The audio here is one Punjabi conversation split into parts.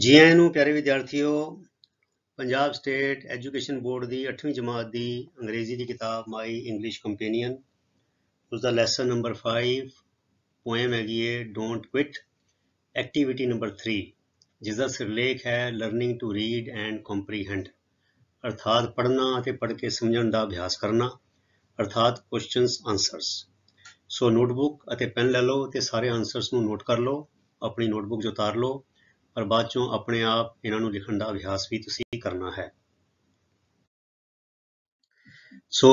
ਜੀ ਆਇਆਂ ਨੂੰ ਪਿਆਰੇ ਵਿਦਿਆਰਥੀਓ ਪੰਜਾਬ ਸਟੇਟ ਐਜੂਕੇਸ਼ਨ ਬੋਰਡ ਦੀ 8ਵੀਂ ਜਮਾਤ ਦੀ ਅੰਗਰੇਜ਼ੀ ਦੀ ਕਿਤਾਬ ਮਾਈ ਇੰਗਲਿਸ਼ ਕੰਪੈਨੀਅਨ ਉਸ ਦਾ ਲੈਸਨ ਨੰਬਰ 5 ਪੋਇਮ ਹੈਗੀ ਹੈ ਡੋਨਟ ਕੁਇਟ ਐਕਟੀਵਿਟੀ ਨੰਬਰ 3 ਜਿਸ ਦਾ ਸਿਰਲੇਖ ਹੈ learning to read and comprehend ਅਰਥਾਤ ਪੜ੍ਹਨਾ ਅਤੇ ਪੜ੍ਹ ਕੇ ਸਮਝਣ ਦਾ ਅਭਿਆਸ ਕਰਨਾ ਅਰਥਾਤ ਕੁਐਸਚਨਸ ਆਨਸਰਸ ਸੋ ਨੋਟਬੁੱਕ ਅਤੇ ਪੈਨ ਲੈ ਲਓ ਤੇ ਸਾਰੇ ਆਨਸਰਸ ਨੂੰ ਨੋਟ ਕਰ ਲਓ ਆਪਣੀ ਨੋਟਬੁੱਕ 'ਚ ਉਤਾਰ ਲਓ ਪਰ ਬਾਅਦ ਚੋਂ ਆਪਣੇ ਆਪ ਇਹਨਾਂ ਨੂੰ ਲਿਖਣ ਦਾ ਅਭਿਆਸ ਵੀ ਤੁਸੀਂ ਕਰਨਾ ਹੈ ਸੋ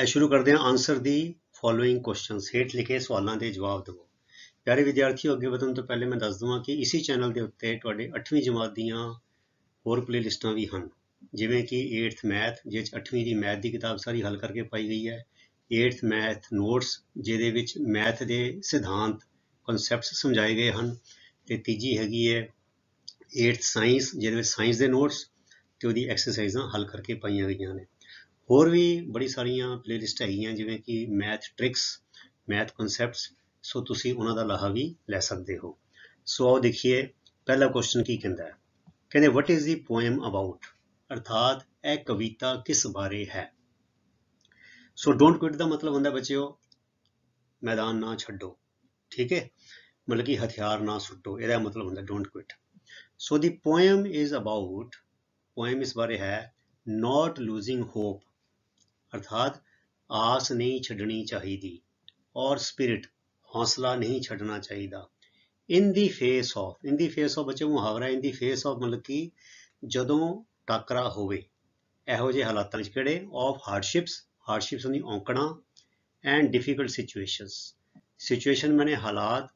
ਐ ਸ਼ੁਰੂ ਕਰਦੇ ਹਾਂ ਆਨਸਰ ਦੀ ਫਾਲੋਇੰਗ ਕੁਐਸਚਨਸ ਹੇਠ ਲਿਖੇ ਸਵਾਲਾਂ ਦੇ ਜਵਾਬ ਦਿਓ ਪਿਆਰੇ ਵਿਦਿਆਰਥੀਓ ਅੱਗੇ ਵਧਣ ਤੋਂ ਪਹਿਲੇ ਮੈਂ ਦੱਸ ਦਵਾਂ ਕਿ ਇਸੇ ਚੈਨਲ ਦੇ ਉੱਤੇ ਤੁਹਾਡੇ 8ਵੀਂ ਜਮਾਤ ਦੀਆਂ ਹੋਰ ਪਲੇਲਿਸਟਾਂ ਵੀ ਹਨ ਜਿਵੇਂ ਕਿ 8th ਮੈਥ ਜਿਸ 8ਵੀਂ ਦੀ ਮੈਥ ਦੀ ਕਿਤਾਬ ਸਾਰੀ ਹੱਲ ਕਰਕੇ ਪਾਈ ਗਈ ਹੈ 8th ਮੈਥ ਨੋਟਸ ਜਿਹਦੇ ਵਿੱਚ ਮੈਥ ਦੇ ਸਿਧਾਂਤ ਕਨਸੈਪਟਸ ਸਮਝਾਏ ਗਏ ਹਨ ਤੇ ਤੀਜੀ ਹੈਗੀ ਹੈ 8th ਸਾਇੰਸ ਜਿਹਦੇ ਵਿੱਚ ਸਾਇੰਸ ਦੇ ਨੋਟਸ ਤੇ ਉਹਦੀ ਐਕਸਰਸਾਈਜ਼ਾਂ ਹੱਲ ਕਰਕੇ ਪਾਈਆਂ ਗਈਆਂ ਨੇ ਹੋਰ ਵੀ ਬੜੀ ਸਾਰੀਆਂ ਪਲੇਲਿਸਟ ਹੈਗੀਆਂ ਜਿਵੇਂ ਕਿ math tricks math concepts so ਤੁਸੀਂ ਉਹਨਾਂ ਦਾ ਲਾਹਾ ਵੀ ਲੈ ਸਕਦੇ ਹੋ ਸੋ ਆਓ ਦੇਖੀਏ ਪਹਿਲਾ ਕੁਐਸਚਨ ਕੀ ਕਹਿੰਦਾ ਹੈ ਕਹਿੰਦੇ what is the poem about ਅਰਥਾਤ ਇਹ ਕਵਿਤਾ ਕਿਸ ਬਾਰੇ ਹੈ ਸੋ ਡੋਨਟ ਕੁਇਟ ਦਾ ਮਤਲਬ ਹੁੰਦਾ ਬੱਚਿਓ ਮੈਦਾਨ ਨਾ ਛੱਡੋ ਠੀਕ ਹੈ ਮਤਲਬ ਕਿ ਹਥਿਆਰ ਨਾ ਸੁੱਟੋ ਇਹਦਾ ਮਤਲਬ ਹੁੰਦਾ don't quit So the poem is about, poem इस बारे है not losing hope, अर्थात ਆਸ ਨਹੀਂ ਛੱਡਣੀ ਚਾਹੀਦੀ ਔਰ ਸਪਿਰਿਟ ਹੌਸਲਾ ਨਹੀਂ ਛੱਡਣਾ ਚਾਹੀਦਾ in the face of in the face of ਬੱਚੇ ਮੁਹਾਵਰਾ ਇਨ ਦੀ ਫੇਸ ਆਫ ਮਤਲਬ ਕਿ ਜਦੋਂ ਟਾਕਰਾ ਹੋਵੇ ਇਹੋ ਜਿਹੇ ਹਾਲਾਤਾਂ 'ਚ ਕਿਹੜੇ ਆਫ ਹਾਰਡਸ਼ਿਪਸ ਹਾਰਡਸ਼ਿਪਸ ਦੀ ਔਂਕੜਾਂ ਐਂਡ ਡਿਫਿਕਲਟ ਸਿਚੁਏਸ਼ਨਸ ਸਿਚੁਏਸ਼ਨ ਮੈਨੇ ਹਾਲਾਤ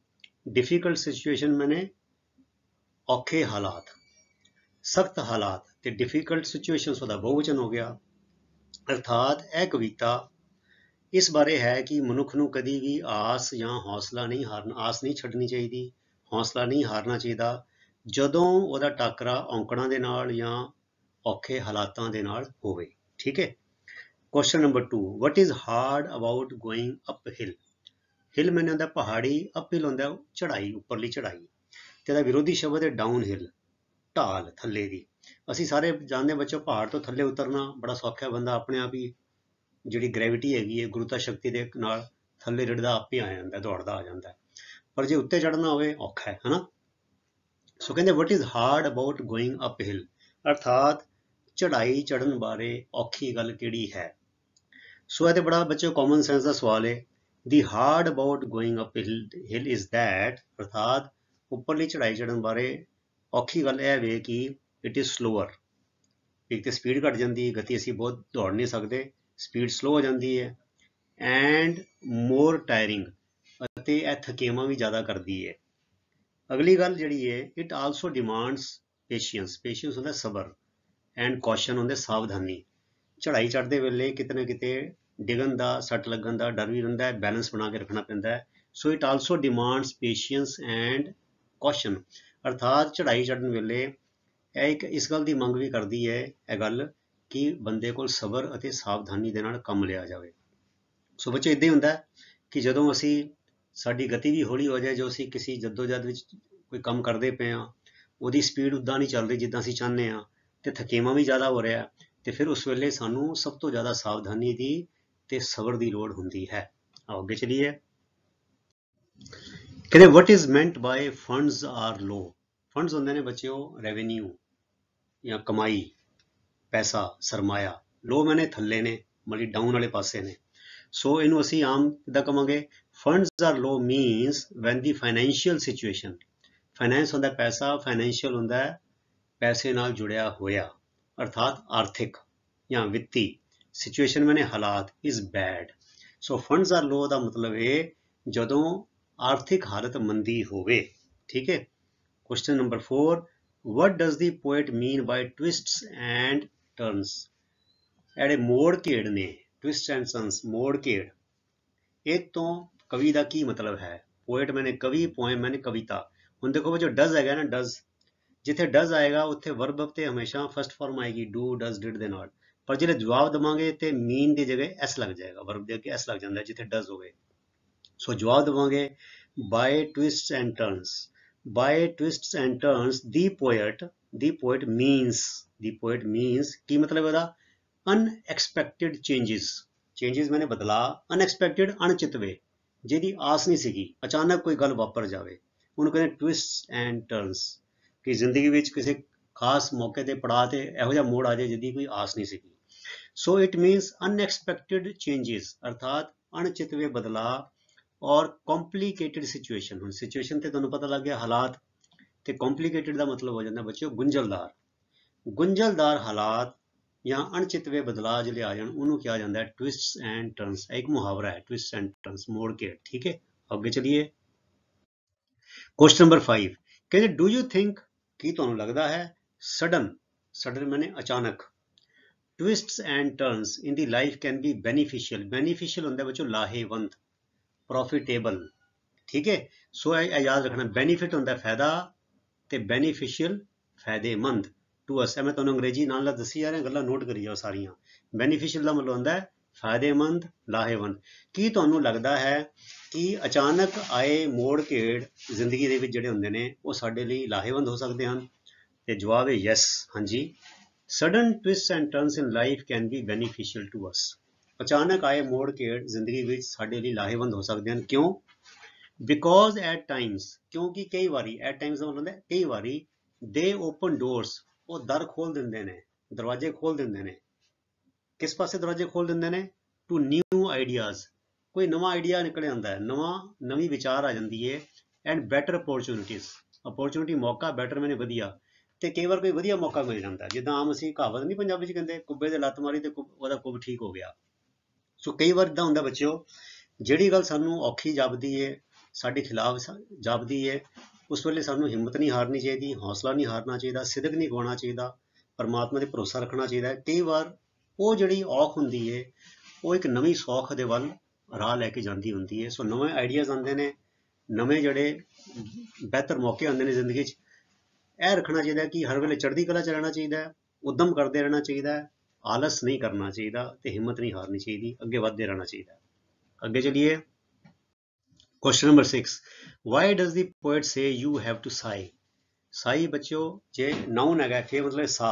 ਡਿਫਿਕਲਟ ਸਿਚੁਏਸ਼ਨ ਮੈਨੇ ਔਖੇ ਹਾਲਾਤ ਸਖਤ ਹਾਲਾਤ ਤੇ ਡਿਫਿਕਲਟ ਸਿਚੁਏਸ਼ਨਸ ਦਾ ਬਹੁਵਚਨ ਹੋ ਗਿਆ ਅਰਥਾਤ ਇਹ ਕਵਿਤਾ ਇਸ ਬਾਰੇ ਹੈ ਕਿ ਮਨੁੱਖ ਨੂੰ ਕਦੀ ਵੀ ਆਸ ਜਾਂ ਹੌਸਲਾ ਨਹੀਂ ਹਾਰਨ ਆਸ ਨਹੀਂ ਛੱਡਣੀ ਚਾਹੀਦੀ ਹੌਸਲਾ ਨਹੀਂ ਹਾਰਨਾ ਚਾਹੀਦਾ ਜਦੋਂ ਉਹਦਾ ਟੱਕਰਾ ਔਂਕੜਾਂ ਦੇ ਨਾਲ ਜਾਂ ਔਖੇ ਹਾਲਾਤਾਂ ਦੇ ਨਾਲ ਹੋਵੇ ਠੀਕ ਹੈ question number 2 what is hard about going uphill hill ਮੈਨੇ ਹੁੰਦਾ ਪਹਾੜੀ ਅਪ ਹਿਲ ਹੁੰਦਾ ਚੜ੍ਹਾਈ ਉੱਪਰਲੀ ਚੜ੍ਹਾਈ ਤੇ ਦਾ ਵਿਰੋਧੀ ਸ਼ਬਦ ਹੈ ਡਾਊਨ ਹਿਲ ਢਾਲ ਥੱਲੇ ਦੀ ਅਸੀਂ ਸਾਰੇ ਜਾਣਦੇ ਬੱਚੋ ਪਹਾੜ ਤੋਂ ਥੱਲੇ ਉਤਰਨਾ ਬੜਾ ਸੌਖਾ ਹੈ ਬੰਦਾ ਆਪਣੇ ਆਪ ਹੀ ਜਿਹੜੀ ਗ੍ਰੈਵਿਟੀ ਹੈਗੀ ਹੈ ਗੁਰੂਤਾ ਸ਼ਕਤੀ ਦੇ ਨਾਲ ਥੱਲੇ ਆਪ ਆਪੇ ਆ ਜਾਂਦਾ ਦੌੜਦਾ ਆ ਜਾਂਦਾ ਪਰ ਜੇ ਉੱਤੇ ਚੜਨਾ ਹੋਵੇ ਔਖਾ ਹੈ ਹਨਾ ਸੋ ਕਹਿੰਦੇ what is hard about going uphill ਅਰਥਾਤ ਚੜਾਈ ਚੜਨ ਬਾਰੇ ਔਖੀ ਗੱਲ ਕਿਹੜੀ ਹੈ ਸੋ ਇਹ ਤੇ ਬੜਾ ਬੱਚੋ ਕਾਮਨ ਸੈਂਸ ਦਾ ਸਵਾਲ ਹੈ the hard about going uphill is that ਅਰਥਾਤ ਉੱਪਰਲੀ ਚੜਾਈ ਚੜਨ ਬਾਰੇ ਔਖੀ ਗੱਲ ਇਹ ਵੇ ਕਿ ਇਟ ਇਜ਼ ਸਲੋਅਰ ਇੱਕ ਤੇ ਸਪੀਡ ਘਟ ਜਾਂਦੀ ਹੈ ਗਤੀ ਅਸੀਂ ਬਹੁਤ ਦੌੜ ਨਹੀਂ ਸਕਦੇ ਸਪੀਡ ਸਲੋ ਹੋ ਜਾਂਦੀ ਹੈ ਐਂਡ ਮੋਰ ਟਾਇਰਿੰਗ ਅਤੇ ਇਹ ਥਕੇਵਾ ਵੀ ਜ਼ਿਆਦਾ ਕਰਦੀ ਹੈ ਅਗਲੀ ਗੱਲ ਜਿਹੜੀ ਹੈ it also demands patience patience ਹੁੰਦਾ ਸਬਰ ਐਂਡ ਕੌਸ਼ਨ ਹੁੰਦੇ ਸਾਵਧਾਨੀ ਚੜਾਈ ਚੜਦੇ ਵੇਲੇ ਕਿਤੇ ਨਾ ਕਿਤੇ ਡਿਗਨ ਦਾ ਸੱਟ ਲੱਗਣ ਦਾ ਡਰ ਵੀ ਰਹਿੰਦਾ ਹੈ ਬੈਲੈਂਸ ਬਣਾ ਕੇ ਰੱਖਣਾ ਪੈਂਦਾ ਹੈ so it also demands patience and question ਅਰਥਾਤ ਚੜ੍ਹਾਈ ਚੜ੍ਹਨ ਵੇਲੇ ਇਹ ਇੱਕ ਇਸ ਗੱਲ ਦੀ ਮੰਗ ਵੀ ਕਰਦੀ ਹੈ ਇਹ ਗੱਲ ਕਿ ਬੰਦੇ ਕੋਲ ਸਬਰ ਅਤੇ ਸਾਵਧਾਨੀ ਦੇ ਨਾਲ ਕੰਮ ਲਿਆ ਜਾਵੇ ਸੋ ਬੱਚੇ ਇਦਾਂ ਹੀ ਹੁੰਦਾ ਕਿ ਜਦੋਂ ਅਸੀਂ ਸਾਡੀ ਗਤੀ ਵੀ ਹੌਲੀ ਹੋ ਜਾਏ ਜੋ ਅਸੀਂ ਕਿਸੇ ਜਦੋਜਦ ਵਿੱਚ ਕੋਈ ਕੰਮ ਕਰਦੇ ਪਏ ਆ ਉਹਦੀ ਸਪੀਡ ਉਦਾਂ ਨਹੀਂ ਚੱਲ ਰਹੀ ਜਿੱਦਾਂ ਅਸੀਂ ਚਾਹੁੰਦੇ ਆ ਤੇ ਥਕੇਵਾ ਵੀ ਜ਼ਿਆਦਾ ਹੋ ਰਿਹਾ ਤੇ ਫਿਰ ਉਸ ਵੇਲੇ ਸਾਨੂੰ ਸਭ ਤੋਂ ਜ਼ਿਆਦਾ ਸਾਵਧਾਨੀ ਦੀ ਤੇ ਸਬਰ ਦੀ ਲੋੜ ਹੁੰਦੀ ਹੈ ਆਓ ਅੱਗੇ ਚਲੀਏ ਕਹਿੰਦੇ what is meant by funds are low funds ਹੁੰਦੇ ਨੇ ਬੱਚਿਓ ਰੈਵਨਿਊ ਜਾਂ ਕਮਾਈ ਪੈਸਾ ਸਰਮਾਇਆ ਲੋ ਮੈਨੇ ਥੱਲੇ ਨੇ ਮਲੀ ਡਾਊਨ ਵਾਲੇ ਪਾਸੇ ਨੇ ਸੋ ਇਹਨੂੰ ਅਸੀਂ ਆਮ ਕਿਦਾਂ ਕਵਾਂਗੇ funds are low means when the financial situation finance ਹੁੰਦਾ ਪੈਸਾ ਫਾਈਨੈਂਸ਼ੀਅਲ ਹੁੰਦਾ ਪੈਸੇ ਨਾਲ ਜੁੜਿਆ ਹੋਇਆ ਅਰਥਾਤ ਆਰਥਿਕ ਜਾਂ ਵਿੱਤੀ ਸਿਚੁਏਸ਼ਨ ਮੈਨੇ ਹਾਲਾਤ is bad so funds are low ਦਾ ਮਤਲਬ ਇਹ ਜਦੋਂ ਆਰਥਿਕ ਹਾਲਤ ਮੰਦੀ ਹੋਵੇ ਠੀਕ ਹੈ question number 4 what does the poet mean by twists and turns ਐੜੇ ਮੋੜ ਘੇੜ ਨੇ ਟਵਿਸਟ ਐਂਡ ਸੰਸ ਮੋੜ ਘੇੜ ਇਹ ਤੋਂ ਕਵੀ ਦਾ ਕੀ ਮਤਲਬ ਹੈ ਪੋਇਟ ਮੈਨੇ ਕਵੀ ਪੋਇਮ ਮੈਨੇ ਕਵਿਤਾ ਹੁਣ ਦੇਖੋ ਜੋ ਡਸ ਹੈਗਾ ਨਾ ਡਸ ਜਿੱਥੇ ਡਸ ਆਏਗਾ ਉੱਥੇ ਵਰਬ ਤੇ ਹਮੇਸ਼ਾ ਫਰਸਟ ਫਾਰਮ ਆਏਗੀ ਡੂ ਡਸ ਡਿਡ ਦੇ ਨਾਲ ਪਰ ਜਿਹੜੇ ਜਵਾਬ ਦਵਾਂਗੇ ਤੇ ਮੀਨ ਦੀ ਜਗ੍ਹਾ ਐਸ ਲੱਗ ਜਾਏਗਾ ਵਰਬ ਦੇ ਅੱਗੇ ਐਸ ਲੱਗ ਜਾਂਦਾ ਜਿੱਥੇ ਡਸ ਹੋਵੇ ਸੋ ਜਵਾਬ ਦਵਾਂਗੇ by twists and turns by twists and turns the poet the poet means the poet means ਕੀ ਮਤਲਬ ਇਹਦਾ ਅਨਐਕਸਪੈਕਟਿਡ ਚੇਂजेस ਚੇਂजेस ਮੈਨੇ ਬਦਲਾ ਅਨਐਕਸਪੈਕਟਿਡ ਅਣਚਿਤਵੇ ਜਿਹਦੀ ਆਸ ਨਹੀਂ ਸੀਗੀ ਅਚਾਨਕ ਕੋਈ ਗੱਲ ਵਾਪਰ ਜਾਵੇ ਉਹਨੂੰ ਕਹਿੰਦੇ ਟਵਿਸਟਸ ਐਂਡ ਟਰਨਸ ਕਿ ਜ਼ਿੰਦਗੀ ਵਿੱਚ ਕਿਸੇ ਖਾਸ ਮੌਕੇ ਤੇ ਪੜਾ ਤੇ ਇਹੋ ਜਿਹਾ ਮੋੜ ਆ ਜਾਏ ਜਿਹਦੀ ਕੋਈ ਆਸ ਨਹੀਂ ਸੀਗੀ so it means unexpected changes ਅਰਥਾਤ ਅਣਚਿਤਵੇ ਬਦਲਾ ਔਰ ਕੰਪਲਿਕੇਟਿਡ ਸਿਚੁਏਸ਼ਨ ਹੁਣ ਸਿਚੁਏਸ਼ਨ ਤੇ ਤੁਹਾਨੂੰ ਪਤਾ ਲੱਗ ਗਿਆ ਹਾਲਾਤ ਤੇ ਕੰਪਲਿਕੇਟਿਡ ਦਾ ਮਤਲਬ ਹੋ ਜਾਂਦਾ ਬੱਚਿਓ ਗੁੰਝਲਦਾਰ ਗੁੰਝਲਦਾਰ ਹਾਲਾਤ ਜਾਂ ਅਣਚਿਤਵੇ ਬਦਲਾਅ ਜਿਹੜੇ ਆ ਜਾਣ ਉਹਨੂੰ ਕਿਹਾ ਜਾਂਦਾ ਹੈ ਟਵਿਸਟਸ ਐਂਡ ਟਰਨਸ ਇੱਕ ਮੁਹਾਵਰਾ ਹੈ ਟਵਿਸਟਸ ਐਂਡ ਟਰਨਸ ਮੋੜ ਕੇ ਠੀਕ ਹੈ ਅੱਗੇ ਚਲਿਏ ਕੁਐਸਚਨ ਨੰਬਰ 5 ਕਹਿੰਦੇ ਡੂ ਯੂ ਥਿੰਕ ਕੀ ਤੁਹਾਨੂੰ ਲੱਗਦਾ ਹੈ ਸਡਨ ਸਡਨ ਮੈਨੇ ਅਚਾਨਕ twists and turns in the life can be beneficial beneficial ਹੁੰਦਾ ਬੱਚੋ ਲਾਹੇਵੰਦ ਪ੍ਰੋਫਿਟੇਬਲ ਠੀਕ ਹੈ ਸੋ ਇਹ ਯਾਦ ਰੱਖਣਾ ਬੈਨੀਫਿਟ ਹੁੰਦਾ ਫਾਇਦਾ ਤੇ ਬੈਨੀਫੀਸ਼ੀਅਲ ਫਾਇਦੇਮੰਦ ਟੂ ਅਸ ਮੈਂ ਤੁਹਾਨੂੰ ਅੰਗਰੇਜ਼ੀ ਨਾਲ ਨਾਲ ਦੱਸੀ ਜਾ ਰਿਹਾ ਗੱਲਾਂ ਨੋਟ ਕਰੀ ਜਾਓ ਸਾਰੀਆਂ ਬੈਨੀਫੀਸ਼ੀਅਲ ਦਾ ਮਤਲਬ ਹੁੰਦਾ ਹੈ ਫਾਇਦੇਮੰਦ ਲਾਹੇਵੰਦ ਕੀ ਤੁਹਾਨੂੰ ਲੱਗਦਾ ਹੈ ਕਿ ਅਚਾਨਕ ਆਏ ਮੋੜ ਘੇੜ ਜ਼ਿੰਦਗੀ ਦੇ ਵਿੱਚ ਜਿਹੜੇ ਹੁੰਦੇ ਨੇ ਉਹ ਸਾਡੇ ਲਈ ਲਾਹੇਵੰਦ ਹੋ ਸਕਦੇ ਹਨ ਤੇ ਜਵਾਬ ਹੈ ਯੈਸ ਹਾਂਜੀ sudden twists and turns in life can be beneficial to us ਅਚਾਨਕ ਆਏ ਮੋੜ ਕੇ ਜ਼ਿੰਦਗੀ ਵਿੱਚ ਸਾਡੇ ਲਈ ਲਾਹੇਵੰਦ ਹੋ ਸਕਦੇ ਹਨ ਕਿਉਂ ਬਿਕੋਜ਼ ਐਟ ਟਾਈਮਸ ਕਿਉਂਕਿ ਕਈ ਵਾਰੀ ਐਟ ਟਾਈਮਸ ਉਹਨਾਂ ਦਾ ਕਈ ਵਾਰੀ ਦੇ ਓਪਨ ਡੋਰਸ ਉਹ ਦਰ ਖੋਲ ਦਿੰਦੇ ਨੇ ਦਰਵਾਜ਼ੇ ਖੋਲ ਦਿੰਦੇ ਨੇ ਕਿਸ ਪਾਸੇ ਦਰਵਾਜ਼ੇ ਖੋਲ ਦਿੰਦੇ ਨੇ ਟੂ ਨਿਊ ਆਈਡੀਆਜ਼ ਕੋਈ ਨਵਾਂ ਆਈਡੀਆ ਨਿਕਲ ਆਉਂਦਾ ਹੈ ਨਵਾਂ ਨਵੀਂ ਵਿਚਾਰ ਆ ਜਾਂਦੀ ਹੈ ਐਂਡ ਬੈਟਰ ਅਪੋਰਚੁਨਿਟੀਜ਼ ਅਪੋਰਚੁਨਿਟੀ ਮੌਕਾ ਬੈਟਰ ਮੈਨੇ ਵਧੀਆ ਤੇ ਕਈ ਵਾਰ ਕੋਈ ਵਧੀਆ ਮੌਕਾ ਮਿਲ ਜਾਂਦਾ ਜਿੱਦਾਂ ਆਮ ਅਸੀਂ ਕਹਾਵਤ ਨਹੀਂ ਪੰਜਾਬੀ ਚ ਕਹਿੰਦੇ ਕੁੱਬੇ ਦੇ ਲੱਤ ਮਾਰੀ ਤੇ ਉਹਦਾ ਕੁੱਬ ਠੀਕ ਹੋ ਗਿਆ ਸੋ ਕਈ ਵਾਰ ਇਦਾਂ ਹੁੰਦਾ ਬੱਚਿਓ ਜਿਹੜੀ ਗੱਲ ਸਾਨੂੰ ਔਖੀ ਜਾਪਦੀ ਏ ਸਾਡੇ ਖਿਲਾਫ ਜਾਪਦੀ ਏ ਉਸ ਵੇਲੇ ਸਾਨੂੰ ਹਿੰਮਤ ਨਹੀਂ ਹਾਰਨੀ ਚਾਹੀਦੀ ਹੌਸਲਾ ਨਹੀਂ ਹਾਰਨਾ ਚਾਹੀਦਾ ਸਿੱਧਕ ਨਹੀਂ ਗਵਾਉਣਾ ਚਾਹੀਦਾ ਪਰਮਾਤਮਾ ਤੇ ਭਰੋਸਾ ਰੱਖਣਾ ਚਾਹੀਦਾ ਕਈ ਵਾਰ ਉਹ ਜਿਹੜੀ ਔਖ ਹੁੰਦੀ ਏ ਉਹ ਇੱਕ ਨਵੀਂ ਸੌਖ ਦੇ ਵੱਲ ਰਾਹ ਲੈ ਕੇ ਜਾਂਦੀ ਹੁੰਦੀ ਏ ਸੋ ਨਵੇਂ ਆਈਡੀਆਜ਼ ਆਉਂਦੇ ਨੇ ਨਵੇਂ ਜਿਹੜੇ ਬਿਹਤਰ ਮੌਕੇ ਆਉਂਦੇ ਨੇ ਜ਼ਿੰਦਗੀ 'ਚ ਇਹ ਰੱਖਣਾ ਚਾਹੀਦਾ ਕਿ ਹਰ ਵੇਲੇ ਚੜ੍ਹਦੀ ਕਲਾ ਚ ਰਹਿਣਾ ਚਾਹੀਦਾ ਉਦਮ ਕਰਦੇ ਰਹਿਣਾ ਚਾਹੀਦਾ ਆਲਸ ਨਹੀਂ ਕਰਨਾ ਚਾਹੀਦਾ ਤੇ ਹਿੰਮਤ ਨਹੀਂ ਹਾਰਨੀ ਚਾਹੀਦੀ ਅੱਗੇ ਵਧਦੇ ਰਹਿਣਾ ਚਾਹੀਦਾ ਅੱਗੇ ਚਲੀਏ question number 6 why does the poet say you have to sigh sigh ਬੱਚਿਓ ਜੇ ਨਾਉਨ ਹੈਗਾ ਫੇ ਮਤਲਬ ਸਾ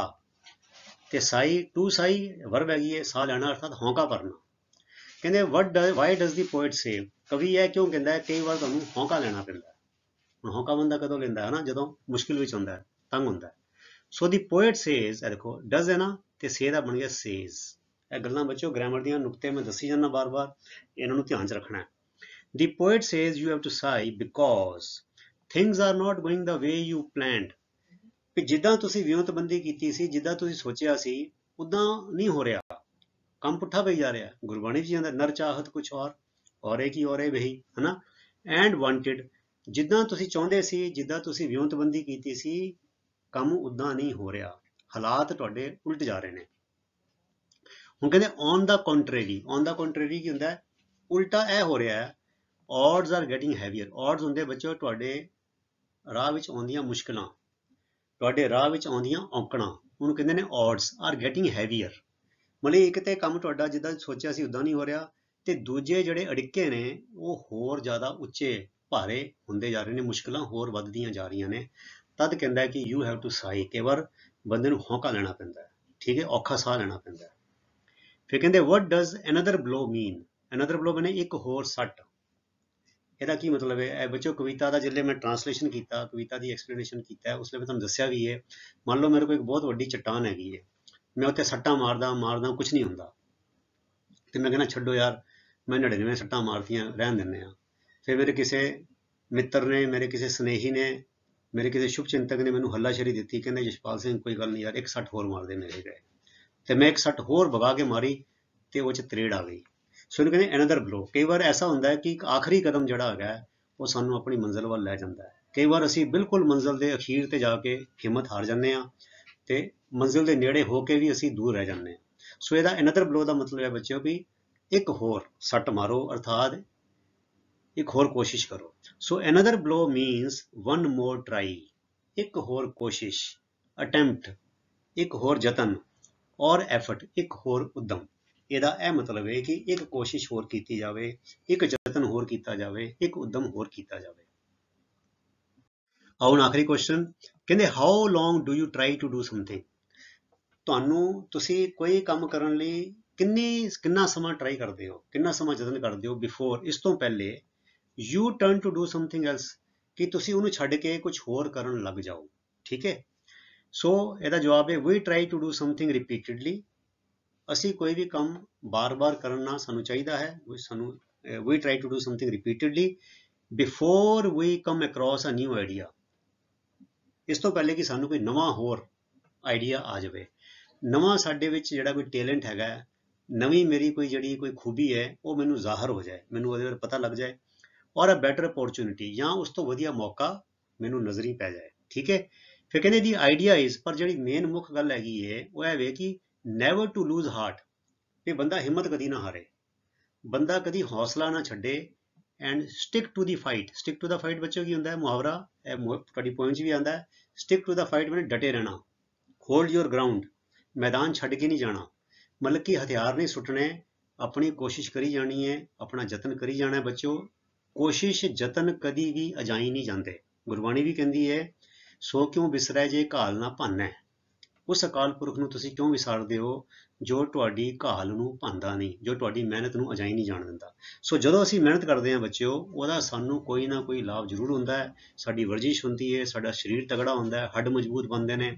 ਤੇ ਸਾਈ ਟੂ ਸਾਈ ਵਰਬ ਹੈਗੀ ਹੈ ਸਾ ਲੈਣਾ ਅਰਥਾਤ ਹੌਂਕਾ ਭਰਨਾ ਕਹਿੰਦੇ what why does the poet say ਕਵੀ ਇਹ ਕਿਉਂ ਕਹਿੰਦਾ ਹੈ ਕਈ ਵਾਰ ਤੁਹਾਨੂੰ ਹੌਂਕਾ ਲੈਣਾ ਪੈਂਦਾ ਹੁਣ ਹੌਂਕਾ ਬੰਦਾ ਕਦੋਂ ਲੈਂਦਾ ਹੈ ਨਾ ਜਦੋਂ ਮੁਸ਼ਕਿਲ ਵਿੱਚ ਹੁੰਦਾ ਹੈ ਤੰਗ ਹੁੰਦਾ ਹੈ ਸੋ ਦੀ ਪੋਇਟ ਸੇਜ਼ ਇਹ ਦੇਖੋ ਡਸ ਹੈ ਨਾ ਤੇ ਸੇ ਦਾ ਬਣ ਗਿਆ ਸੇਜ਼ ਇਹ ਗੱਲਾਂ ਬੱਚੋ ਗ੍ਰਾਮਰ ਦੀਆਂ ਨੁਕਤੇ ਮੈਂ ਦੱਸੀ ਜਾਂਦਾ ਬਾਰ-ਬਾਰ ਇਹਨਾਂ ਨੂੰ ਧਿਆਨ 'ਚ ਰੱਖਣਾ ਹੈ the poet says you have to sigh because things are not going the way you planned ਕਿ ਜਿੱਦਾਂ ਤੁਸੀਂ ਵਿਉਂਤਬੰਦੀ ਕੀਤੀ ਸੀ ਜਿੱਦਾਂ ਤੁਸੀਂ ਸੋਚਿਆ ਸੀ ਉਦਾਂ ਨਹੀਂ ਹੋ ਰਿਹਾ ਕੰਮ ਪੁੱਠਾ ਪਈ ਜਾ ਰਿਹਾ ਗੁਰਬਾਣੀ ਜੀ ਕਹਿੰਦਾ ਨਰ ਚਾਹਤ ਕੁਛ ਔਰ ਔਰੇ ਕੀ ਔਰੇ ਵਹੀ ਹਨਾ ਐਂਡ ਵਾਂਟਡ ਜਿੱਦਾਂ ਤੁਸੀਂ ਚਾਹੁੰਦੇ ਸੀ ਜਿੱਦਾਂ ਤੁਸੀਂ ਵਿਉਂਤਬੰਦੀ ਕੀਤੀ ਸੀ ਕੰਮ ਉਦਾਂ ਨਹੀਂ ਹੋ ਰਿਹਾ ਹਾਲਾਤ ਤੁਹਾਡੇ ਉਲਟ ਜਾ ਰਹੇ ਨੇ ਹੁਣ ਕਹਿੰਦੇ ਔਨ ਦਾ ਕੰਟਰੇਰੀ ਔਨ ਦਾ ਕੰਟਰੇਰੀ ਕੀ ਹੁੰਦਾ ਉਲਟਾ ਇਹ ਹੋ ਰਿਹਾ ਹੈ odds are getting heavier odds ਹੁੰਦੇ ਬੱਚੋ ਤੁਹਾਡੇ ਰਾਹ ਵਿੱਚ ਆਉਂਦੀਆਂ ਮੁਸ਼ਕਲਾਂ ਤੁਹਾਡੇ ਰਾਹ ਵਿੱਚ ਆਉਂਦੀਆਂ ਔਕੜਾਂ ਉਹਨੂੰ ਕਹਿੰਦੇ ਨੇ ਆਡਸ ਆਰ ਗੈਟਿੰਗ ਹੈਵੀਅਰ ਮਲੇ ਇੱਕ ਤੇ ਕੰਮ ਤੁਹਾਡਾ ਜਿੱਦਾਂ ਸੋਚਿਆ ਸੀ ਉਦਾਂ ਨਹੀਂ ਹੋ ਰਿਹਾ ਤੇ ਦੂਜੇ ਜਿਹੜੇ ਅੜਿੱਕੇ ਨੇ ਉਹ ਹੋਰ ਜ਼ਿਆਦਾ ਉੱਚੇ ਭਾਰੇ ਹੁੰਦੇ ਜਾ ਰਹੇ ਨੇ ਮੁਸ਼ਕਲਾਂ ਹੋਰ ਵੱਧਦੀਆਂ ਜਾ ਰਹੀਆਂ ਨੇ ਤਦ ਕਹਿੰਦਾ ਕਿ ਯੂ ਹੈਵ ਟੂ ਸਾਈ ਕੇਵਰ ਬੰਦੇ ਨੂੰ ਹੌਂਕਾ ਲੈਣਾ ਪੈਂਦਾ ਹੈ ਠੀਕ ਹੈ ਔਖਾ ਸਾਹ ਲੈਣਾ ਪੈਂਦਾ ਹੈ ਫਿਰ ਕਹਿੰਦੇ what does another blow mean another blow ਬਨੇ ਇੱਕ ਹੋਰ ਸੱਟ ਇਹਦਾ ਕੀ ਮਤਲਬ ਹੈ ਇਹ ਬੱਚੋ ਕਵਿਤਾ ਦਾ ਜਿੱਲੇ ਮੈਂ ਟਰਾਂਸਲੇਸ਼ਨ ਕੀਤਾ ਕਵਿਤਾ ਦੀ ਐਕਸਪਲੇਨੇਸ਼ਨ ਕੀਤਾ ਉਸ ਲਈ ਮੈਂ ਤੁਹਾਨੂੰ ਦੱਸਿਆ ਵੀ ਹੈ ਮੰਨ ਲਓ ਮੇਰੇ ਕੋਲ ਇੱਕ ਬਹੁਤ ਵੱਡੀ ਚਟਾਨ ਹੈਗੀ ਹੈ ਮੈਂ ਉੱਤੇ ਸੱਟਾਂ ਮਾਰਦਾ ਮਾਰਦਾ ਕੁਝ ਨਹੀਂ ਹੁੰਦਾ ਤੇ ਮੈਂ ਕਹਿੰਦਾ ਛੱਡੋ ਯਾਰ ਮੈਂ ਨੜੇ ਨੇ ਸੱਟਾਂ ਮਾਰਤੀਆਂ ਰਹਿਣ ਦਿੰਨੇ ਆ ਫਿਰ ਮੇਰੇ ਕਿਸੇ ਮਿੱਤਰ ਨੇ ਮੇਰੇ ਕਿਸੇ ਸਨੇਹੀ ਨੇ ਮੇਰੇ ਕਿਸੇ ਸ਼ੁਭ ਚਿੰਤਕ ਨੇ ਮੈਨੂੰ ਹੱਲਾਸ਼ੇਰੀ ਦਿੱਤੀ ਕਹਿੰਦੇ ਜਸ਼ਪਾਲ ਸਿੰਘ ਕੋਈ ਗੱਲ ਨਹੀਂ ਯਾਰ ਇੱਕ ਸੱਟ ਹੋਰ ਮਾਰ ਦੇ ਮੇਰੇ ਗਏ ਤੇ ਮੈਂ ਇੱਕ ਸੱਟ ਹੋਰ ਵਗਾ ਕੇ ਮਾਰੀ ਤੇ ਉਹ ਚ ਤਰੇੜ ਆ ਗਈ ਸੋ ਇਹ ਕਹਿੰਦੇ ਅਨਦਰ ਬਲੋ ਕਈ ਵਾਰ ਐਸਾ ਹੁੰਦਾ ਹੈ ਕਿ ਇੱਕ ਆਖਰੀ ਕਦਮ ਜਿਹੜਾ ਹੈਗਾ ਉਹ ਸਾਨੂੰ ਆਪਣੀ ਮੰਜ਼ਿਲ ਵੱਲ ਲੈ ਜਾਂਦਾ ਹੈ ਕਈ ਵਾਰ ਅਸੀਂ ਬਿਲਕੁਲ ਮੰਜ਼ਿਲ ਦੇ ਅਖੀਰ ਤੇ ਜਾ ਕੇ ਹਿੰਮਤ ਹਾਰ ਜਾਂਦੇ ਆ ਤੇ ਮੰਜ਼ਿਲ ਦੇ ਨੇੜੇ ਹੋ ਕੇ ਵੀ ਅਸੀਂ ਦੂਰ ਰਹਿ ਜਾਂਦੇ ਆ ਸੋ ਇਹਦਾ ਅਨਦਰ ਬਲੋ ਦਾ ਮਤਲਬ ਹੈ ਬੱਚਿਓ ਵੀ ਇੱਕ ਹੋਰ ਸੱਟ ਮਾਰੋ ਅਰਥਾਤ ਇੱਕ ਹੋਰ ਕੋਸ਼ਿਸ਼ ਕਰੋ so another blow means one more try ਇੱਕ ਹੋਰ ਕੋਸ਼ਿਸ਼ ਅਟੈਂਪਟ ਇੱਕ ਹੋਰ ਯਤਨ ਔਰ ਐਫਰਟ ਇੱਕ ਹੋਰ ਉਦਮ ਇਹਦਾ ਇਹ ਮਤਲਬ ਹੈ ਕਿ ਇੱਕ ਕੋਸ਼ਿਸ਼ ਹੋਰ ਕੀਤੀ ਜਾਵੇ ਇੱਕ ਯਤਨ ਹੋਰ ਕੀਤਾ ਜਾਵੇ ਇੱਕ ਉਦਮ ਹੋਰ ਕੀਤਾ ਜਾਵੇ ਆਉਣ ਆਖਰੀ ਕੁਐਸਚਨ ਕਹਿੰਦੇ how long do you try to do something ਤੁਹਾਨੂੰ ਤੁਸੀਂ ਕੋਈ ਕੰਮ ਕਰਨ ਲਈ ਕਿੰਨੀ ਕਿੰਨਾ ਸਮਾਂ ਟਰਾਈ ਕਰਦੇ ਹੋ ਕਿੰਨਾ ਸਮਾਂ ਯਤਨ ਕਰਦੇ ਹੋ ਬਿਫੋਰ ਇਸ ਤੋਂ ਪਹਿਲੇ you turn to do something else ਕਿ ਤੁਸੀਂ ਉਹਨੂੰ ਛੱਡ ਕੇ ਕੁਝ ਹੋਰ ਕਰਨ ਲੱਗ ਜਾਓ ਠੀਕ ਹੈ ਸੋ ਇਹਦਾ ਜਵਾਬ ਹੈ we try to do something repeatedly ਅਸੀਂ ਕੋਈ ਵੀ ਕੰਮ ਬਾਰ-ਬਾਰ ਕਰਨਾ ਸਾਨੂੰ ਚਾਹੀਦਾ ਹੈ ਉਹ ਸਾਨੂੰ we try to do something repeatedly before we come across a new idea ਇਸ ਤੋਂ ਪਹਿਲੇ ਕਿ ਸਾਨੂੰ ਕੋਈ ਨਵਾਂ ਹੋਰ ਆਈਡੀਆ ਆ ਜਾਵੇ ਨਵਾਂ ਸਾਡੇ ਵਿੱਚ ਜਿਹੜਾ ਕੋਈ ਟੈਲੈਂਟ ਹੈਗਾ ਨਵੀਂ ਮੇਰੀ ਕੋਈ ਜਿਹੜੀ ਕੋਈ ਖੂਬੀ ਹੈ ਉਹ ਮੈਨੂੰ ਜ਼ਾਹਰ ਹੋ ਜਾਏ ਮੈਨੂੰ ਉਹਦੇ ਬਾਰੇ ਪਤਾ ਲੱਗ ਜਾਏ ਔਰ ਅ ਬੈਟਰ ਅਪੋਰਚੁਨਿਟੀ ਜਾਂ ਉਸ ਤੋਂ ਵਧੀਆ ਮੌਕਾ ਮੈਨੂੰ ਨਜ਼ਰੀ ਪੈ ਜਾਏ ਠੀਕ ਹੈ ਫਿਰ ਕਹਿੰਦੇ ਦੀ ਆਈਡੀਆ ਇਸ ਪਰ ਜਿਹੜੀ ਮੇਨ ਮੁੱਖ ਗੱਲ ਹੈਗੀ ਏ ਉਹ ਹੈ ਵੇ ਕਿ ਨੈਵਰ ਟੂ ਲੂਜ਼ ਹਾਰਟ ਵੀ ਬੰਦਾ ਹਿੰਮਤ ਕਦੀ ਨਾ ਹਾਰੇ ਬੰਦਾ ਕਦੀ ਹੌਸਲਾ ਨਾ ਛੱਡੇ and stick to the fight stick to the fight ਬੱਚੋ ਕੀ ਹੁੰਦਾ ਹੈ ਮੁਹਾਵਰਾ ਇਹ ਤੁਹਾਡੀ ਪੁਆਇੰਟ ਵੀ ਆਂਦਾ ਹੈ ਸਟਿਕ ਟੂ ਦਾ ਫਾਈਟ ਮੈਨੇ ਡਟੇ ਰਹਿਣਾ ਹੋਲਡ ਯੋਰ ਗਰਾਊਂਡ ਮੈਦਾਨ ਛੱਡ ਕੇ ਨਹੀਂ ਜਾਣਾ ਮਤਲਬ ਕਿ ਹਥਿਆਰ ਨਹੀਂ ਸੁੱਟਣੇ ਆਪਣੀ ਕੋਸ਼ਿਸ਼ ਕਰੀ ਜਾਣੀ ਹੈ ਆਪਣਾ ਯਤਨ ਕਰੀ ਜਾਣਾ ਹੈ ਬੱਚੋ ਕੋਸ਼ਿਸ਼ ਯਤਨ ਕਦੀ ਵੀ ਅਜਾਈ ਨਹੀਂ ਜਾਂਦੇ ਗੁਰਬਾਣੀ ਵੀ ਕਹਿੰਦੀ ਹੈ ਸੋ ਕਿਉਂ ਵਿਸਰੈ ਜੇ ਕਾਲ ਨਾ ਭੰਨੈ ਉਸ ਅਕਾਲ ਪੁਰਖ ਨੂੰ ਤੁਸੀਂ ਕਿਉਂ ਵਿਸਾਰਦੇ ਹੋ ਜੋ ਤੁਹਾਡੀ ਕਾਲ ਨੂੰ ਭੰਦਾ ਨਹੀਂ ਜੋ ਤੁਹਾਡੀ ਮਿਹਨਤ ਨੂੰ ਅਜਾਈ ਨਹੀਂ ਜਾਣ ਦਿੰਦਾ ਸੋ ਜਦੋਂ ਅਸੀਂ ਮਿਹਨਤ ਕਰਦੇ ਹਾਂ ਬੱਚਿਓ ਉਹਦਾ ਸਾਨੂੰ ਕੋਈ ਨਾ ਕੋਈ ਲਾਭ ਜ਼ਰੂਰ ਹੁੰਦਾ ਹੈ ਸਾਡੀ ਵਰਜਿਸ਼ ਹੁੰਦੀ ਹੈ ਸਾਡਾ ਸਰੀਰ ਤਗੜਾ ਹੁੰਦਾ ਹੈ ਹੱਡ ਮਜ਼ਬੂਤ ਬਣਦੇ ਨੇ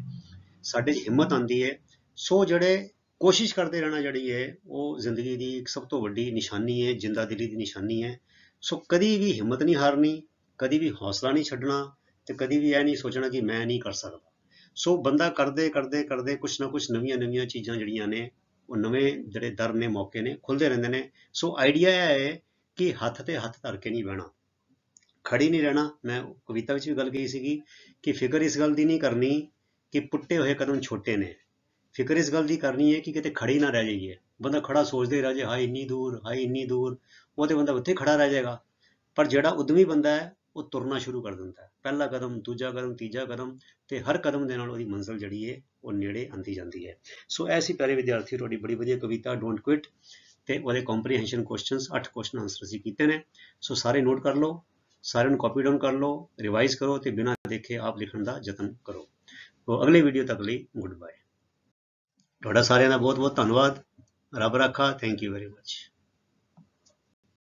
ਸਾਡੇ 'ਚ ਹਿੰਮਤ ਆਉਂਦੀ ਹੈ ਸੋ ਜਿਹੜੇ ਕੋਸ਼ਿਸ਼ ਕਰਦੇ ਰਹਿਣਾ ਜਿਹੜੀ ਹੈ ਉਹ ਜ਼ਿੰਦਗੀ ਦੀ ਇੱਕ ਸਭ ਤੋਂ ਵੱਡੀ ਨਿਸ਼ਾਨੀ ਹੈ ਜਿੰਦਾਦਿਲੀ ਦੀ ਨਿਸ਼ਾਨੀ ਹੈ ਸੋ ਕਦੀ ਵੀ ਹਿੰਮਤ ਨਹੀਂ ਹਾਰਨੀ ਕਦੀ ਵੀ ਹੌਸਲਾ ਨਹੀਂ ਛੱਡਣਾ ਤੇ ਕਦੀ ਵੀ ਇਹ ਨਹੀਂ ਸੋਚਣਾ ਕਿ ਮੈਂ ਨਹੀਂ ਕਰ ਸਕਦਾ ਸੋ ਬੰਦਾ ਕਰਦੇ ਕਰਦੇ ਕਰਦੇ ਕੁਛ ਨਾ ਕੁਛ ਨਵੀਆਂ ਨਵੀਆਂ ਚੀਜ਼ਾਂ ਜਿਹੜੀਆਂ ਨੇ ਉਹ ਨਵੇਂ ਜਿਹੜੇ ਦਰ ਨੇ ਮੌਕੇ ਨੇ ਖੁੱਲਦੇ ਰਹਿੰਦੇ ਨੇ ਸੋ ਆਈਡੀਆ ਇਹ ਹੈ ਕਿ ਹੱਥ ਤੇ ਹੱਥ ਧਰ ਕੇ ਨਹੀਂ ਬਹਿਣਾ ਖੜੀ ਨਹੀਂ ਰਹਿਣਾ ਮੈਂ ਕਵਿਤਾ ਵਿੱਚ ਵੀ ਗੱਲ ਕੀਤੀ ਸੀਗੀ ਕਿ ਫਿਕਰ ਇਸ ਗੱਲ ਦੀ ਨਹੀਂ ਕਰਨੀ ਕਿ ਪੁੱਟੇ ਹੋਏ ਕਦਮ ਛੋਟੇ ਨੇ ਫਿਕਰ ਇਸ ਗੱਲ ਦੀ ਕਰਨੀ ਹੈ ਕਿ ਕਿਤੇ ਖੜੀ ਨਾ ਰਹਿ ਜਾਈਏ ਬੰਦਾ ਖੜਾ ਸੋਚਦੇ ਰਹੇ ਹਾਏ ਇੰਨੀ ਦੂਰ ਹਾਏ ਇੰਨੀ ਦੂਰ ਉਹ ਤੇ ਬੰਦਾ ਉੱਥੇ ਖੜਾ ਰਹਿ ਜਾਏਗਾ ਪਰ ਜਿਹੜਾ ਉਦਮੀ ਬੰਦਾ ਹੈ ਉਹ ਤੁਰਨਾ ਸ਼ੁਰੂ ਕਰ ਦਿੰਦਾ ਹੈ ਪਹਿਲਾ ਕਦਮ ਦੂਜਾ ਕਦਮ ਤੀਜਾ ਕਦਮ ਤੇ ਹਰ ਕਦਮ ਦੇ ਨਾਲ ਉਹਦੀ ਮੰਜ਼ਿਲ ਜਿਹੜੀ ਹੈ ਉਹ ਨੇੜੇ ਆਂਦੀ ਜਾਂਦੀ ਹੈ ਸੋ ਐਸੀ ਪਿਆਰੇ ਵਿਦਿਆਰਥੀ ਤੁਹਾਡੀ ਬੜੀ ਵਧੀਆ ਕਵਿਤਾ ਡੋਨਟ ਕੁਇਟ ਤੇ ਉਹਦੇ ਕੰਪਰੀਹੈਂਸ਼ਨ ਕੁਐਸਚਨਸ 8 ਕੁਐਸਚਨ ਆਨਸਰ ਅਸੀਂ ਕੀਤੇ ਨੇ ਸੋ ਸਾਰੇ ਨੋਟ ਕਰ ਲਓ ਸਾਰਿਆਂ ਨੂੰ ਕਾਪੀ ਡਾਊਨ ਕਰ ਲਓ ਰਿਵਾਈਜ਼ ਕਰੋ ਤੇ ਬਿਨਾਂ ਦੇਖੇ ਆਪ ਲਿਖਣ ਦਾ ਯਤਨ ਕਰੋ ਸੋ ਅਗਲੇ ਵੀਡੀਓ ਤੱਕ ਲਈ ਗੁੱਡ ਬਾਏ ਤੁਹਾਡਾ ਸਾਰਿਆਂ ਦਾ ਬਹੁਤ ਬਹੁਤ ਧੰਨਵਾਦ ਰੱਬ ਰੱਖਾ ਥੈਂਕ ਯੂ ਵੈਰੀ ਮੱਚ